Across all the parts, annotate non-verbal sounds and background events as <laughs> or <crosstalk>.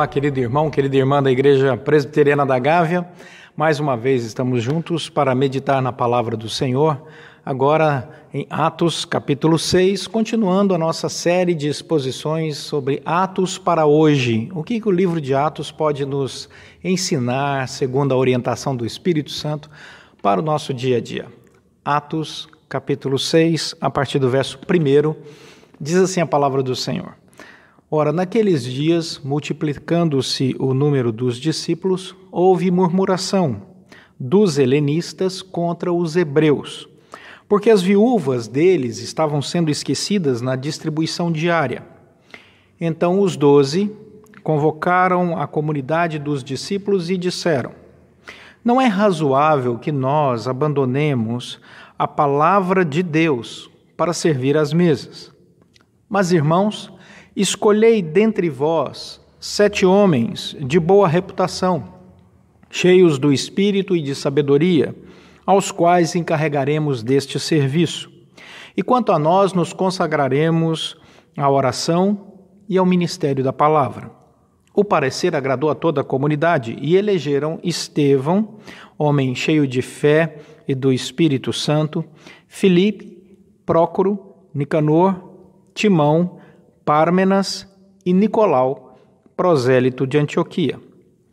Olá, querido irmão, querida irmã da Igreja Presbiteriana da Gávea. Mais uma vez estamos juntos para meditar na palavra do Senhor, agora em Atos capítulo 6, continuando a nossa série de exposições sobre Atos para hoje. O que, que o livro de Atos pode nos ensinar, segundo a orientação do Espírito Santo, para o nosso dia a dia? Atos capítulo 6, a partir do verso 1, diz assim a palavra do Senhor. Ora, naqueles dias, multiplicando-se o número dos discípulos, houve murmuração dos helenistas contra os hebreus, porque as viúvas deles estavam sendo esquecidas na distribuição diária. Então os doze convocaram a comunidade dos discípulos e disseram: Não é razoável que nós abandonemos a palavra de Deus para servir às mesas. Mas, irmãos, Escolhei dentre vós sete homens de boa reputação, cheios do espírito e de sabedoria, aos quais encarregaremos deste serviço. E quanto a nós, nos consagraremos à oração e ao ministério da palavra. O parecer agradou a toda a comunidade e elegeram Estevão, homem cheio de fé e do Espírito Santo, Filipe, Prócoro, Nicanor, Timão, Pármenas e Nicolau, prosélito de Antioquia.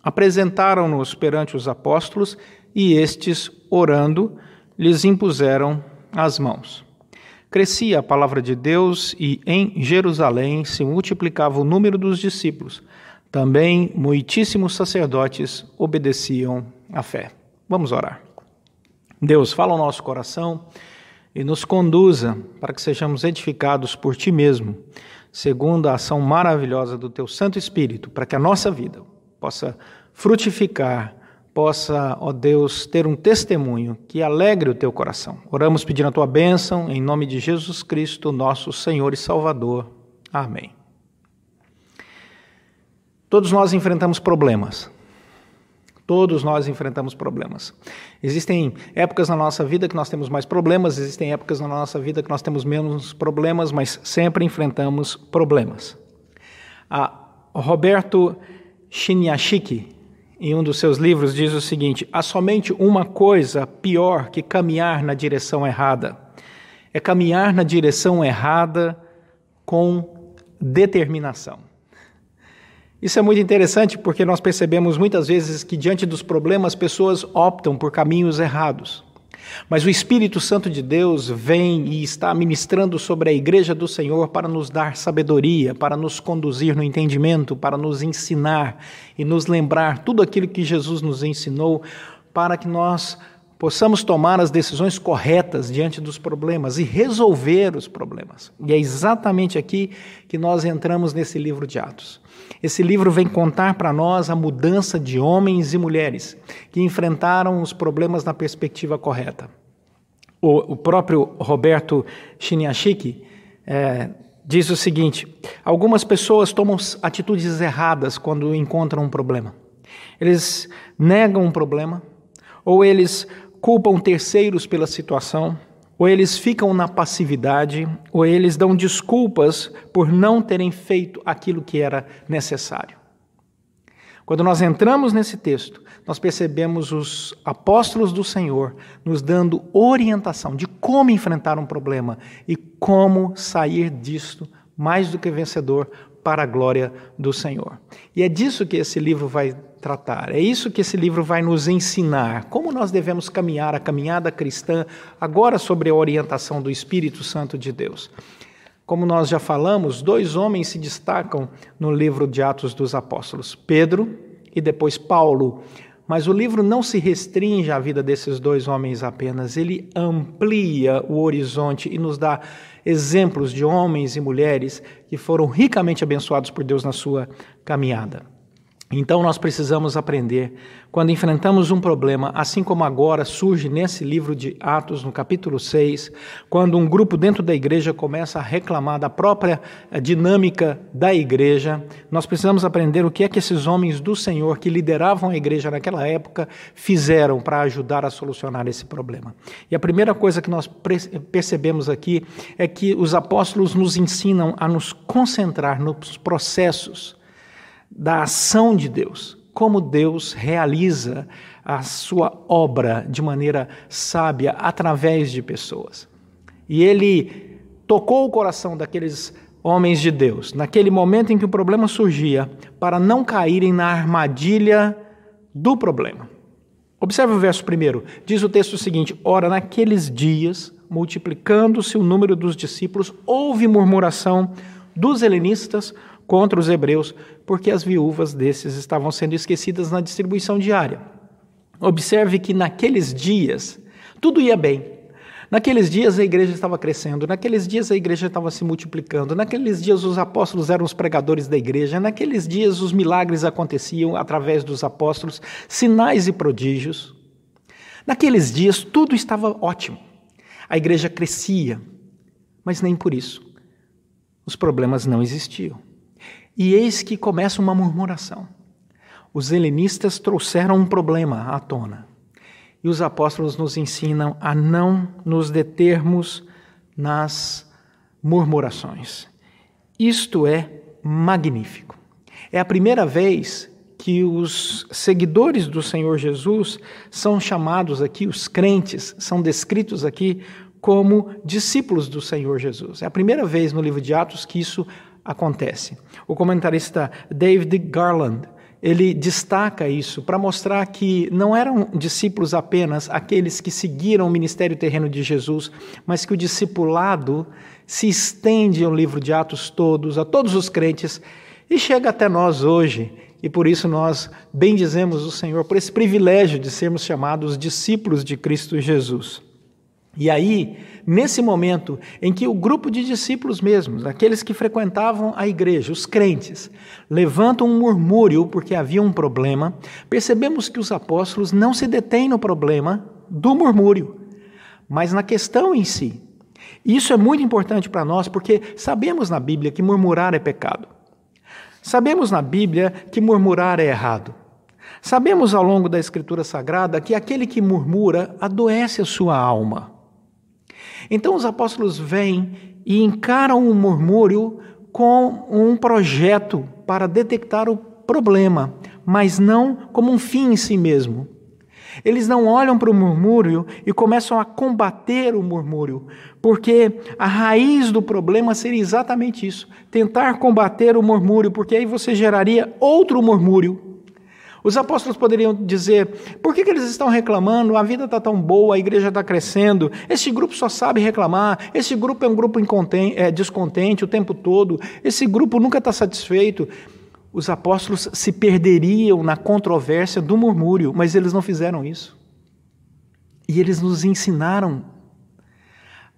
Apresentaram-nos perante os apóstolos e estes, orando, lhes impuseram as mãos. Crescia a palavra de Deus e em Jerusalém se multiplicava o número dos discípulos. Também muitíssimos sacerdotes obedeciam à fé. Vamos orar. Deus, fala ao nosso coração e nos conduza para que sejamos edificados por Ti mesmo segundo a ação maravilhosa do teu Santo Espírito, para que a nossa vida possa frutificar, possa, ó Deus, ter um testemunho que alegre o teu coração. Oramos pedindo a tua bênção, em nome de Jesus Cristo, nosso Senhor e Salvador. Amém. Todos nós enfrentamos problemas. Todos nós enfrentamos problemas. Existem épocas na nossa vida que nós temos mais problemas, existem épocas na nossa vida que nós temos menos problemas, mas sempre enfrentamos problemas. A ah, Roberto Shinyashiki, em um dos seus livros, diz o seguinte: há somente uma coisa pior que caminhar na direção errada. É caminhar na direção errada com determinação. Isso é muito interessante porque nós percebemos muitas vezes que, diante dos problemas, pessoas optam por caminhos errados. Mas o Espírito Santo de Deus vem e está ministrando sobre a igreja do Senhor para nos dar sabedoria, para nos conduzir no entendimento, para nos ensinar e nos lembrar tudo aquilo que Jesus nos ensinou, para que nós possamos tomar as decisões corretas diante dos problemas e resolver os problemas. E é exatamente aqui que nós entramos nesse livro de Atos. Esse livro vem contar para nós a mudança de homens e mulheres que enfrentaram os problemas na perspectiva correta. O, o próprio Roberto Chiniachiki é, diz o seguinte: algumas pessoas tomam atitudes erradas quando encontram um problema. Eles negam um problema ou eles culpam terceiros pela situação, ou eles ficam na passividade, ou eles dão desculpas por não terem feito aquilo que era necessário. Quando nós entramos nesse texto, nós percebemos os apóstolos do Senhor nos dando orientação de como enfrentar um problema e como sair disto mais do que vencedor para a glória do Senhor. E é disso que esse livro vai tratar. É isso que esse livro vai nos ensinar, como nós devemos caminhar a caminhada cristã agora sobre a orientação do Espírito Santo de Deus. Como nós já falamos, dois homens se destacam no livro de Atos dos Apóstolos: Pedro e depois Paulo. Mas o livro não se restringe à vida desses dois homens apenas, ele amplia o horizonte e nos dá exemplos de homens e mulheres que foram ricamente abençoados por Deus na sua caminhada. Então nós precisamos aprender, quando enfrentamos um problema, assim como agora surge nesse livro de Atos, no capítulo 6, quando um grupo dentro da igreja começa a reclamar da própria eh, dinâmica da igreja, nós precisamos aprender o que é que esses homens do Senhor que lideravam a igreja naquela época fizeram para ajudar a solucionar esse problema. E a primeira coisa que nós percebemos aqui é que os apóstolos nos ensinam a nos concentrar nos processos da ação de Deus, como Deus realiza a sua obra de maneira sábia através de pessoas. E ele tocou o coração daqueles homens de Deus, naquele momento em que o problema surgia, para não caírem na armadilha do problema. Observe o verso primeiro. Diz o texto seguinte: Ora, naqueles dias, multiplicando-se o número dos discípulos, houve murmuração dos helenistas contra os hebreus, porque as viúvas desses estavam sendo esquecidas na distribuição diária. Observe que naqueles dias tudo ia bem. Naqueles dias a igreja estava crescendo, naqueles dias a igreja estava se multiplicando, naqueles dias os apóstolos eram os pregadores da igreja, naqueles dias os milagres aconteciam através dos apóstolos, sinais e prodígios. Naqueles dias tudo estava ótimo. A igreja crescia, mas nem por isso os problemas não existiam. E eis que começa uma murmuração. Os helenistas trouxeram um problema à tona. E os apóstolos nos ensinam a não nos determos nas murmurações. Isto é magnífico. É a primeira vez que os seguidores do Senhor Jesus são chamados aqui, os crentes, são descritos aqui como discípulos do Senhor Jesus. É a primeira vez no livro de Atos que isso acontece. O comentarista David Garland ele destaca isso para mostrar que não eram discípulos apenas aqueles que seguiram o ministério terreno de Jesus, mas que o discipulado se estende ao livro de Atos todos, a todos os crentes, e chega até nós hoje. E por isso nós bendizemos o Senhor por esse privilégio de sermos chamados discípulos de Cristo Jesus. E aí, nesse momento em que o grupo de discípulos mesmos, aqueles que frequentavam a igreja, os crentes, levantam um murmúrio porque havia um problema, percebemos que os apóstolos não se detêm no problema do murmúrio, mas na questão em si. Isso é muito importante para nós porque sabemos na Bíblia que murmurar é pecado. Sabemos na Bíblia que murmurar é errado. Sabemos ao longo da Escritura Sagrada que aquele que murmura adoece a sua alma. Então os apóstolos vêm e encaram o murmúrio com um projeto para detectar o problema, mas não como um fim em si mesmo. Eles não olham para o murmúrio e começam a combater o murmúrio, porque a raiz do problema seria exatamente isso: tentar combater o murmúrio, porque aí você geraria outro murmúrio. Os apóstolos poderiam dizer: por que, que eles estão reclamando? A vida está tão boa, a igreja está crescendo, esse grupo só sabe reclamar, esse grupo é um grupo é, descontente o tempo todo, esse grupo nunca está satisfeito. Os apóstolos se perderiam na controvérsia do murmúrio, mas eles não fizeram isso. E eles nos ensinaram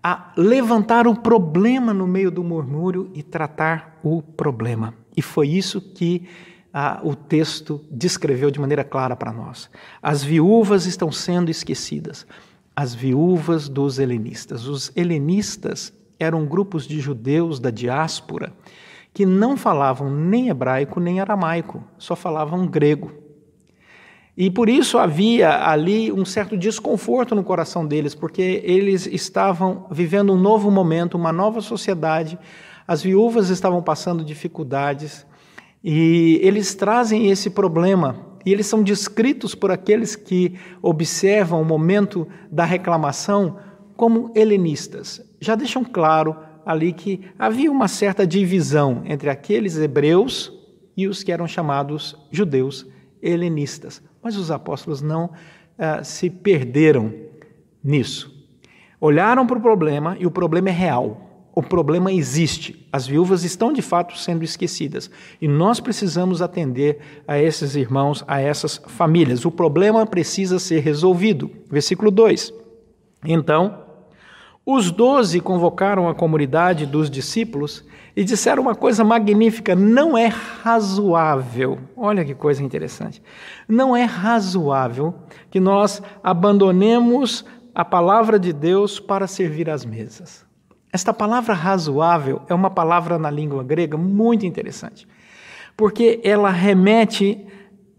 a levantar o problema no meio do murmúrio e tratar o problema. E foi isso que ah, o texto descreveu de maneira clara para nós. As viúvas estão sendo esquecidas, as viúvas dos helenistas. Os helenistas eram grupos de judeus da diáspora que não falavam nem hebraico nem aramaico, só falavam grego. E por isso havia ali um certo desconforto no coração deles, porque eles estavam vivendo um novo momento, uma nova sociedade, as viúvas estavam passando dificuldades e eles trazem esse problema e eles são descritos por aqueles que observam o momento da reclamação como helenistas. Já deixam claro ali que havia uma certa divisão entre aqueles hebreus e os que eram chamados judeus helenistas. Mas os apóstolos não uh, se perderam nisso. Olharam para o problema e o problema é real o problema existe. As viúvas estão de fato sendo esquecidas e nós precisamos atender a esses irmãos, a essas famílias. O problema precisa ser resolvido. Versículo 2. Então, os doze convocaram a comunidade dos discípulos e disseram uma coisa magnífica: não é razoável. Olha que coisa interessante. Não é razoável que nós abandonemos a palavra de Deus para servir às mesas. Esta palavra razoável é uma palavra na língua grega muito interessante, porque ela remete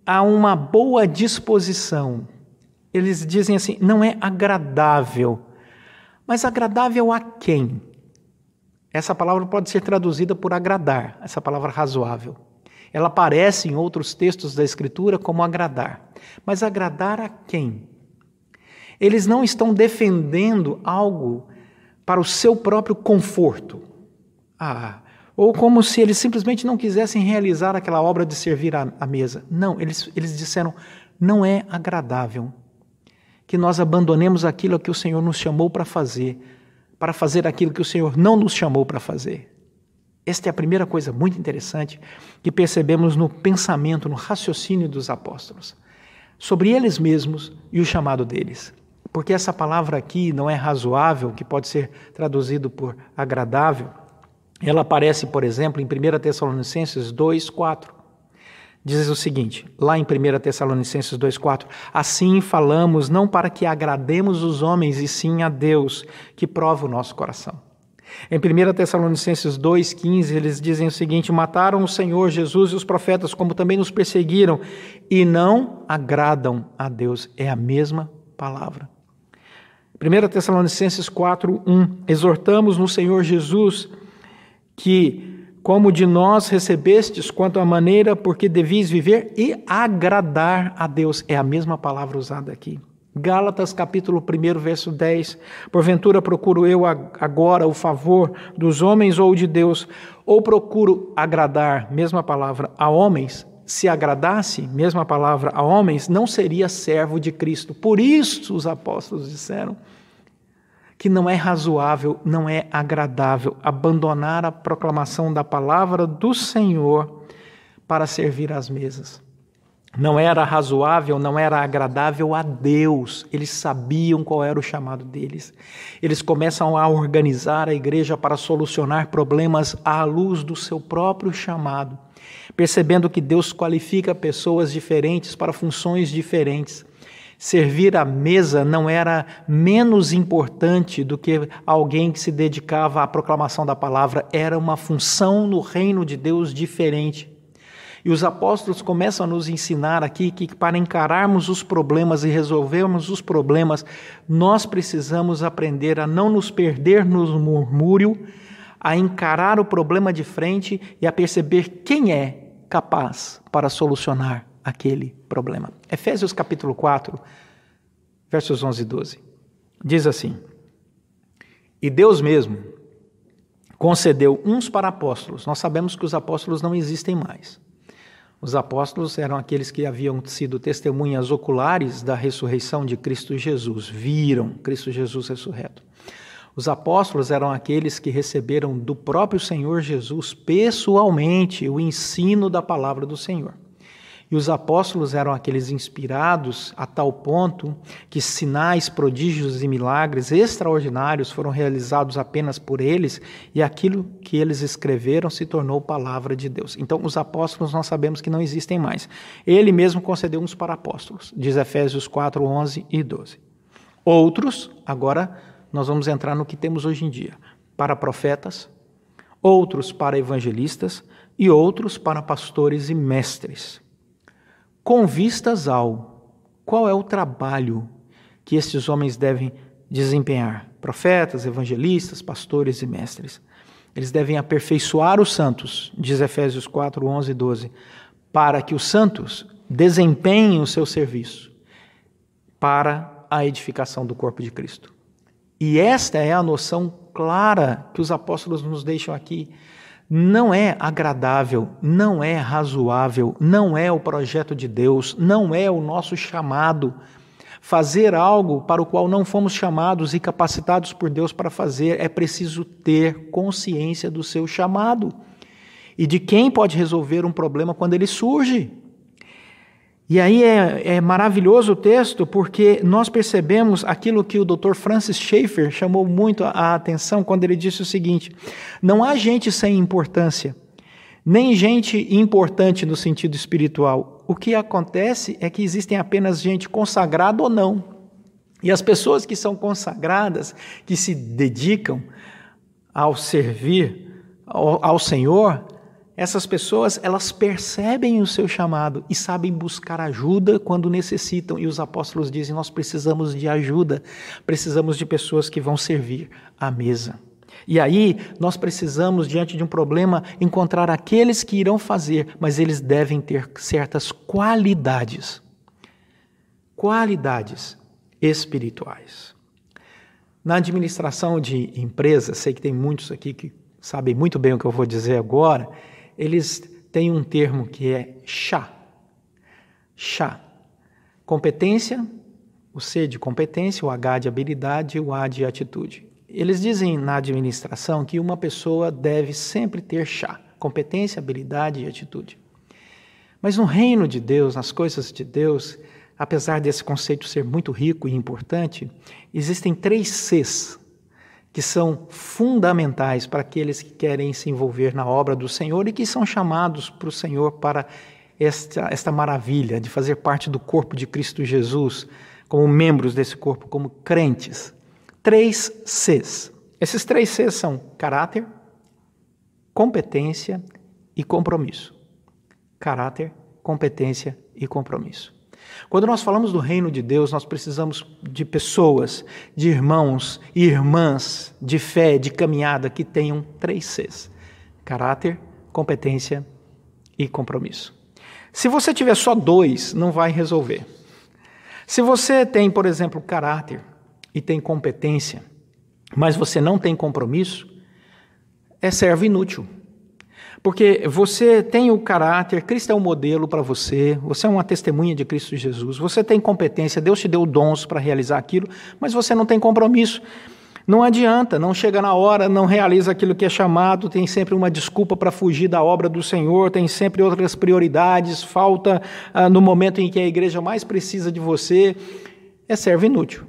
a uma boa disposição. Eles dizem assim, não é agradável. Mas agradável a quem? Essa palavra pode ser traduzida por agradar, essa palavra razoável. Ela aparece em outros textos da Escritura como agradar. Mas agradar a quem? Eles não estão defendendo algo para o seu próprio conforto. Ah, ou como se eles simplesmente não quisessem realizar aquela obra de servir à, mesa. Não, eles, eles disseram: não é agradável que nós abandonemos aquilo que o Senhor nos chamou para fazer, para fazer aquilo que o Senhor não nos chamou para fazer. Esta é a primeira coisa muito interessante que percebemos no pensamento, no raciocínio dos apóstolos, sobre eles mesmos e o chamado deles. Porque essa palavra aqui não é razoável, que pode ser traduzido por agradável. Ela aparece, por exemplo, em 1 Tessalonicenses 2:4. Diz o seguinte, lá em 1 Tessalonicenses 2:4, assim falamos não para que agrademos os homens, e sim a Deus, que prova o nosso coração. Em 1 Tessalonicenses 2,15, eles dizem o seguinte: Mataram o Senhor Jesus e os profetas, como também nos perseguiram, e não agradam a Deus. É a mesma palavra. 1 Tessalonicenses 4, 1. Exortamos no Senhor Jesus que, como de nós recebestes, quanto à maneira por que viver e agradar a Deus. É a mesma palavra usada aqui. Gálatas capítulo 1, verso 10. Porventura procuro eu agora o favor dos homens ou de Deus, ou procuro agradar, mesma palavra, a homens? se agradasse, mesma palavra, a homens, não seria servo de Cristo. Por isso os apóstolos disseram que não é razoável, não é agradável abandonar a proclamação da palavra do Senhor para servir às mesas. Não era razoável, não era agradável a Deus. Eles sabiam qual era o chamado deles. Eles começam a organizar a igreja para solucionar problemas à luz do seu próprio chamado percebendo que Deus qualifica pessoas diferentes para funções diferentes. Servir à mesa não era menos importante do que alguém que se dedicava à proclamação da palavra, era uma função no reino de Deus diferente. E os apóstolos começam a nos ensinar aqui que para encararmos os problemas e resolvermos os problemas, nós precisamos aprender a não nos perder no murmúrio, a encarar o problema de frente e a perceber quem é capaz para solucionar aquele problema. Efésios capítulo 4, versos 11 e 12. Diz assim: E Deus mesmo concedeu uns para apóstolos. Nós sabemos que os apóstolos não existem mais. Os apóstolos eram aqueles que haviam sido testemunhas oculares da ressurreição de Cristo Jesus, viram Cristo Jesus ressurreto. Os apóstolos eram aqueles que receberam do próprio Senhor Jesus pessoalmente o ensino da palavra do Senhor. E os apóstolos eram aqueles inspirados a tal ponto que sinais, prodígios e milagres extraordinários foram realizados apenas por eles, e aquilo que eles escreveram se tornou palavra de Deus. Então, os apóstolos nós sabemos que não existem mais. Ele mesmo concedeu uns para apóstolos, diz Efésios 4, 11 e 12. Outros, agora, nós vamos entrar no que temos hoje em dia: para profetas, outros para evangelistas e outros para pastores e mestres. Com vistas ao qual é o trabalho que esses homens devem desempenhar? Profetas, evangelistas, pastores e mestres. Eles devem aperfeiçoar os santos, diz Efésios 4, 11 e 12, para que os santos desempenhem o seu serviço para a edificação do corpo de Cristo. E esta é a noção clara que os apóstolos nos deixam aqui. Não é agradável, não é razoável, não é o projeto de Deus, não é o nosso chamado fazer algo para o qual não fomos chamados e capacitados por Deus para fazer, é preciso ter consciência do seu chamado e de quem pode resolver um problema quando ele surge. E aí é, é maravilhoso o texto porque nós percebemos aquilo que o Dr. Francis Schaeffer chamou muito a atenção quando ele disse o seguinte: não há gente sem importância, nem gente importante no sentido espiritual. O que acontece é que existem apenas gente consagrada ou não. E as pessoas que são consagradas, que se dedicam ao servir ao, ao Senhor, essas pessoas, elas percebem o seu chamado e sabem buscar ajuda quando necessitam. E os apóstolos dizem: "Nós precisamos de ajuda, precisamos de pessoas que vão servir à mesa". E aí, nós precisamos diante de um problema encontrar aqueles que irão fazer, mas eles devem ter certas qualidades. Qualidades espirituais. Na administração de empresas, sei que tem muitos aqui que sabem muito bem o que eu vou dizer agora, eles têm um termo que é chá. Chá. Competência, o C de competência, o H de habilidade e o A de atitude. Eles dizem na administração que uma pessoa deve sempre ter chá, competência, habilidade e atitude. Mas no reino de Deus, nas coisas de Deus, apesar desse conceito ser muito rico e importante, existem três Cs que são fundamentais para aqueles que querem se envolver na obra do Senhor e que são chamados para o Senhor para esta, esta maravilha de fazer parte do corpo de Cristo Jesus, como membros desse corpo, como crentes. Três Cs. Esses três Cs são caráter, competência e compromisso. Caráter, competência e compromisso. Quando nós falamos do reino de Deus, nós precisamos de pessoas, de irmãos e irmãs de fé, de caminhada, que tenham três Cs: caráter, competência e compromisso. Se você tiver só dois, não vai resolver. Se você tem, por exemplo, caráter e tem competência, mas você não tem compromisso, é servo inútil. Porque você tem o caráter, Cristo é um modelo para você, você é uma testemunha de Cristo Jesus, você tem competência, Deus te deu dons para realizar aquilo, mas você não tem compromisso. Não adianta, não chega na hora, não realiza aquilo que é chamado, tem sempre uma desculpa para fugir da obra do Senhor, tem sempre outras prioridades, falta ah, no momento em que a igreja mais precisa de você, é servo inútil.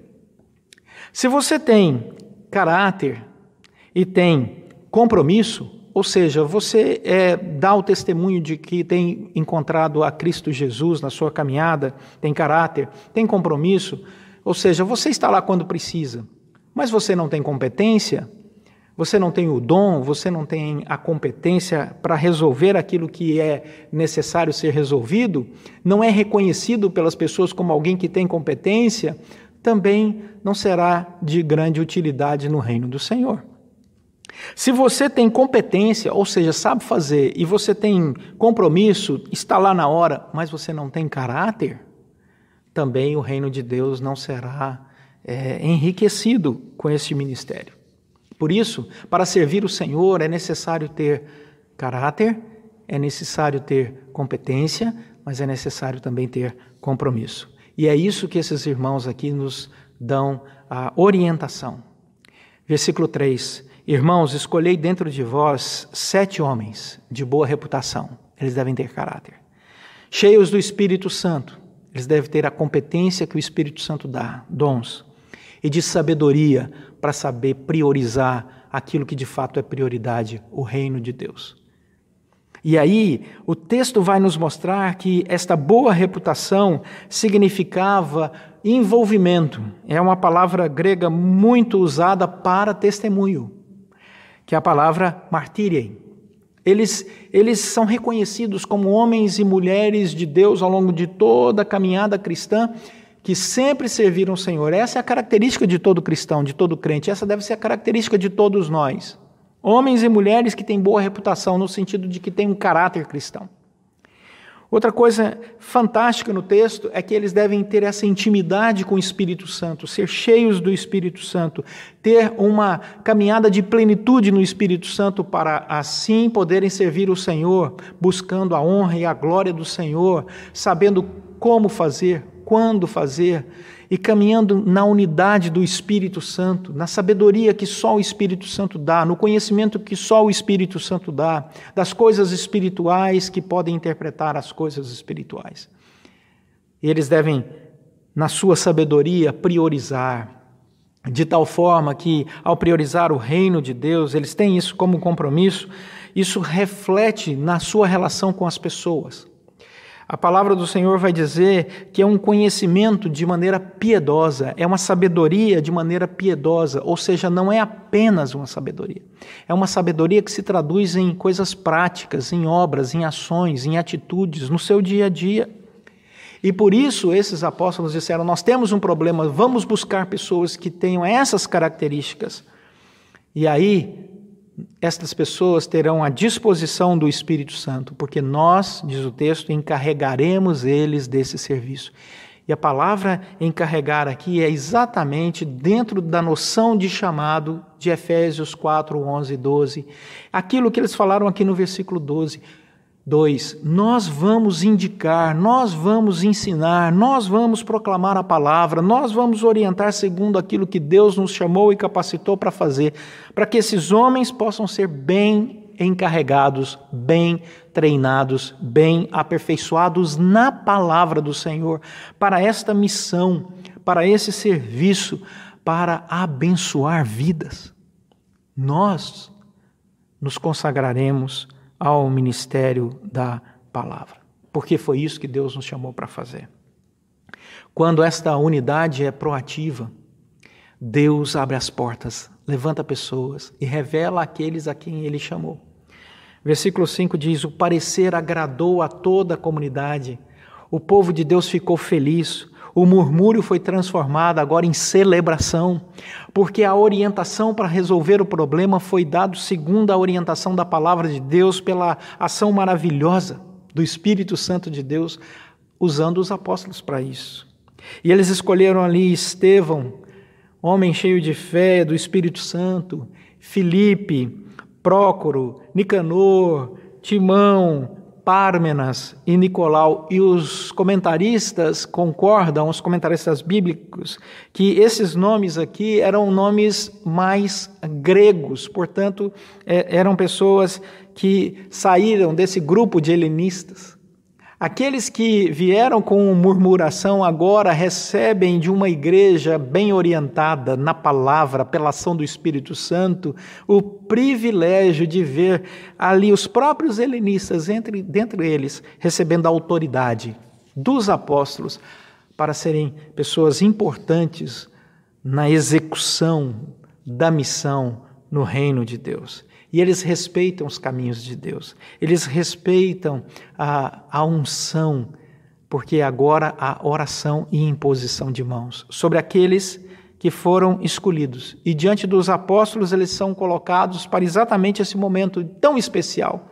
Se você tem caráter e tem compromisso, ou seja, você é, dá o testemunho de que tem encontrado a Cristo Jesus na sua caminhada, tem caráter, tem compromisso, ou seja, você está lá quando precisa, mas você não tem competência, você não tem o dom, você não tem a competência para resolver aquilo que é necessário ser resolvido, não é reconhecido pelas pessoas como alguém que tem competência, também não será de grande utilidade no reino do Senhor. Se você tem competência, ou seja, sabe fazer, e você tem compromisso, está lá na hora, mas você não tem caráter, também o reino de Deus não será é, enriquecido com esse ministério. Por isso, para servir o Senhor é necessário ter caráter, é necessário ter competência, mas é necessário também ter compromisso. E é isso que esses irmãos aqui nos dão a orientação. Versículo 3 Irmãos, escolhei dentro de vós sete homens de boa reputação, eles devem ter caráter, cheios do Espírito Santo, eles devem ter a competência que o Espírito Santo dá, dons, e de sabedoria para saber priorizar aquilo que de fato é prioridade, o reino de Deus. E aí, o texto vai nos mostrar que esta boa reputação significava envolvimento. É uma palavra grega muito usada para testemunho que é a palavra martirem. Eles, eles são reconhecidos como homens e mulheres de Deus ao longo de toda a caminhada cristã que sempre serviram o Senhor. Essa é a característica de todo cristão, de todo crente. Essa deve ser a característica de todos nós. Homens e mulheres que têm boa reputação, no sentido de que têm um caráter cristão. Outra coisa fantástica no texto é que eles devem ter essa intimidade com o Espírito Santo, ser cheios do Espírito Santo, ter uma caminhada de plenitude no Espírito Santo para assim poderem servir o Senhor, buscando a honra e a glória do Senhor, sabendo como fazer, quando fazer e caminhando na unidade do Espírito Santo, na sabedoria que só o Espírito Santo dá, no conhecimento que só o Espírito Santo dá, das coisas espirituais que podem interpretar as coisas espirituais. E eles devem, na sua sabedoria, priorizar, de tal forma que, ao priorizar o reino de Deus, eles têm isso como compromisso, isso reflete na sua relação com as pessoas. A palavra do Senhor vai dizer que é um conhecimento de maneira piedosa, é uma sabedoria de maneira piedosa, ou seja, não é apenas uma sabedoria. É uma sabedoria que se traduz em coisas práticas, em obras, em ações, em atitudes, no seu dia a dia. E por isso esses apóstolos disseram: Nós temos um problema, vamos buscar pessoas que tenham essas características. E aí estas pessoas terão a disposição do Espírito Santo, porque nós, diz o texto, encarregaremos eles desse serviço. E a palavra encarregar aqui é exatamente dentro da noção de chamado de Efésios 4, 11 e 12. Aquilo que eles falaram aqui no versículo 12. 2. Nós vamos indicar, nós vamos ensinar, nós vamos proclamar a palavra, nós vamos orientar segundo aquilo que Deus nos chamou e capacitou para fazer, para que esses homens possam ser bem encarregados, bem treinados, bem aperfeiçoados na palavra do Senhor, para esta missão, para esse serviço, para abençoar vidas. Nós nos consagraremos ao ministério da palavra, porque foi isso que Deus nos chamou para fazer. Quando esta unidade é proativa, Deus abre as portas, levanta pessoas e revela aqueles a quem ele chamou. Versículo 5 diz: O parecer agradou a toda a comunidade, o povo de Deus ficou feliz, o murmúrio foi transformado agora em celebração, porque a orientação para resolver o problema foi dada segundo a orientação da palavra de Deus pela ação maravilhosa do Espírito Santo de Deus, usando os apóstolos para isso. E eles escolheram ali Estevão, homem cheio de fé do Espírito Santo, Filipe, Prócoro, Nicanor, Timão, Pármenas e Nicolau e os comentaristas concordam, os comentaristas bíblicos, que esses nomes aqui eram nomes mais gregos, portanto, é, eram pessoas que saíram desse grupo de helenistas. Aqueles que vieram com murmuração agora recebem de uma igreja bem orientada na palavra, pela ação do Espírito Santo, o privilégio de ver ali os próprios helenistas, entre, dentre eles, recebendo a autoridade dos apóstolos para serem pessoas importantes na execução da missão no reino de Deus. E eles respeitam os caminhos de Deus, eles respeitam a, a unção, porque agora há oração e imposição de mãos sobre aqueles que foram escolhidos. E diante dos apóstolos, eles são colocados para exatamente esse momento tão especial,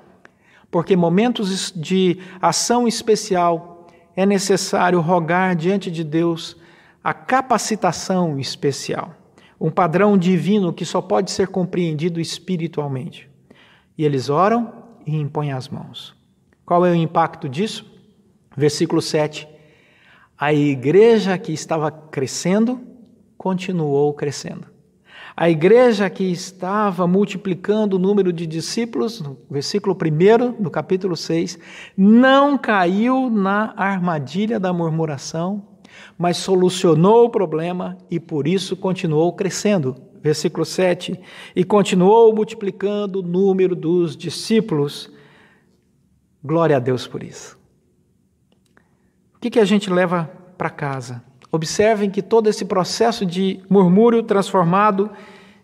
porque momentos de ação especial é necessário rogar diante de Deus a capacitação especial um padrão divino que só pode ser compreendido espiritualmente. E eles oram e impõem as mãos. Qual é o impacto disso? Versículo 7. A igreja que estava crescendo continuou crescendo. A igreja que estava multiplicando o número de discípulos, no versículo 1 do capítulo 6, não caiu na armadilha da murmuração mas solucionou o problema e por isso continuou crescendo. Versículo 7: E continuou multiplicando o número dos discípulos. Glória a Deus por isso. O que, que a gente leva para casa? Observem que todo esse processo de murmúrio transformado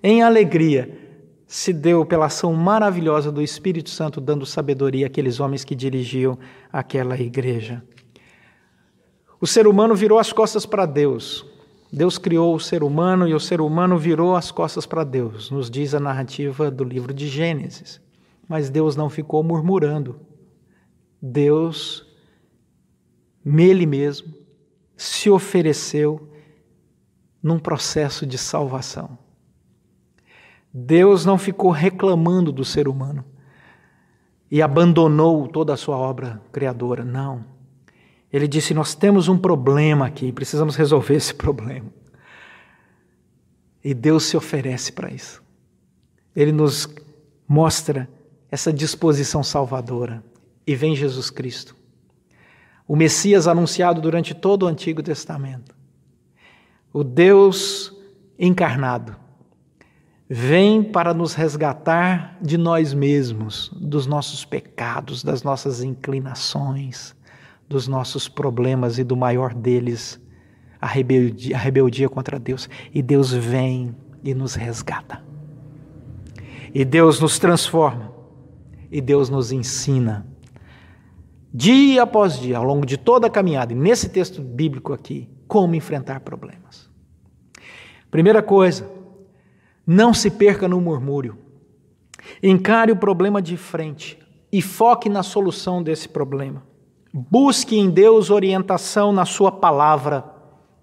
em alegria se deu pela ação maravilhosa do Espírito Santo, dando sabedoria àqueles homens que dirigiam aquela igreja. O ser humano virou as costas para Deus. Deus criou o ser humano e o ser humano virou as costas para Deus, nos diz a narrativa do livro de Gênesis. Mas Deus não ficou murmurando. Deus, nele mesmo, se ofereceu num processo de salvação. Deus não ficou reclamando do ser humano e abandonou toda a sua obra criadora. Não. Ele disse: Nós temos um problema aqui, precisamos resolver esse <laughs> problema. E Deus se oferece para isso. Ele nos mostra essa disposição salvadora. E vem Jesus Cristo, o Messias anunciado durante todo o Antigo Testamento. O Deus encarnado vem para nos resgatar de nós mesmos, dos nossos pecados, das nossas inclinações dos nossos problemas e do maior deles, a rebeldia, a rebeldia contra Deus. E Deus vem e nos resgata. E Deus nos transforma. E Deus nos ensina. Dia após dia, ao longo de toda a caminhada, e nesse texto bíblico aqui, como enfrentar problemas. Primeira coisa, não se perca no murmúrio. Encare o problema de frente e foque na solução desse problema. Busque em Deus orientação na Sua palavra.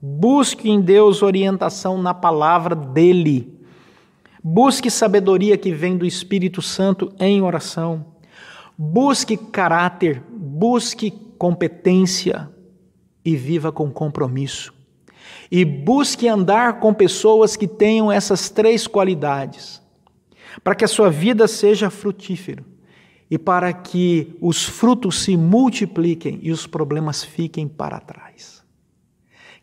Busque em Deus orientação na palavra dEle. Busque sabedoria que vem do Espírito Santo em oração. Busque caráter, busque competência e viva com compromisso. E busque andar com pessoas que tenham essas três qualidades, para que a sua vida seja frutífera e para que os frutos se multipliquem e os problemas fiquem para trás.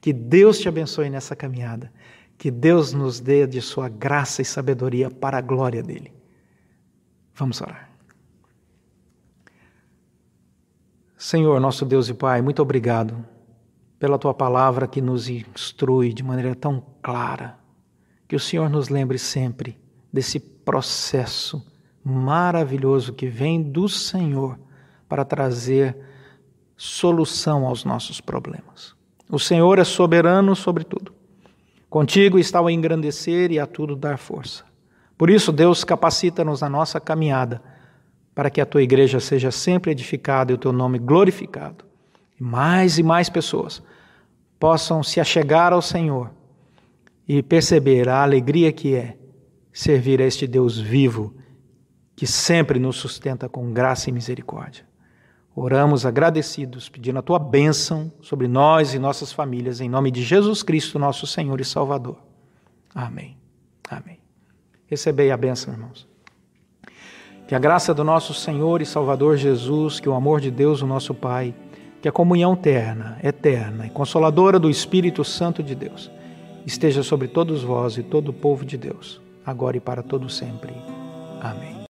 Que Deus te abençoe nessa caminhada. Que Deus nos dê de sua graça e sabedoria para a glória dele. Vamos orar. Senhor, nosso Deus e Pai, muito obrigado pela tua palavra que nos instrui de maneira tão clara. Que o Senhor nos lembre sempre desse processo maravilhoso que vem do Senhor para trazer solução aos nossos problemas. O Senhor é soberano sobre tudo. Contigo está o engrandecer e a tudo dar força. Por isso, Deus capacita-nos na nossa caminhada, para que a tua igreja seja sempre edificada e o teu nome glorificado. E mais e mais pessoas possam se achegar ao Senhor e perceber a alegria que é servir a este Deus vivo que sempre nos sustenta com graça e misericórdia. Oramos agradecidos, pedindo a tua bênção sobre nós e nossas famílias, em nome de Jesus Cristo, nosso Senhor e Salvador. Amém. Amém. Recebei a bênção, irmãos. Que a graça do nosso Senhor e Salvador Jesus, que o amor de Deus, o nosso Pai, que a comunhão terna, eterna e consoladora do Espírito Santo de Deus esteja sobre todos vós e todo o povo de Deus, agora e para todo sempre. Amém.